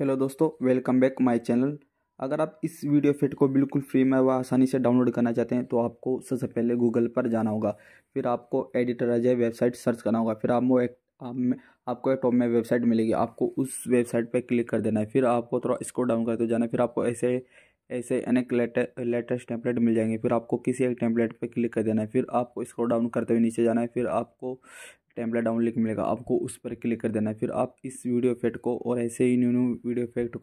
hello दोस्तों welcome back my channel अगर आप इस वीडियो फिट को बिल्कुल फ्री में व आसानी से डाउनलोड करना चाहते हैं तो आपको सबसे पहले गूगल पर जाना होगा फिर आपको एडिटर अजय वेबसाइट सर्च करना होगा फिर आप एक आप में आपको एक टॉप में वेबसाइट मिलेगी आपको उस वेबसाइट पर क्लिक कर देना है फिर आपको थोड़ा इसको डाउन करते तो जाना है फिर आपको ऐसे ऐसे अनेक लेटे, लेटेस्ट टेम्पलेट मिल जाएंगे फिर आपको किसी एक टेम्पलेट पर क्लिक कर देना है फिर आपको इसको डाउन करते हुए नीचे जाना है फिर आपको टेम्पलेट डाउन लिंक मिलेगा आपको उस पर क्लिक कर देना है फिर आप इस वीडियो इफेक्ट को और ऐसे ही न्यू न्यू वीडियो इफेक्ट को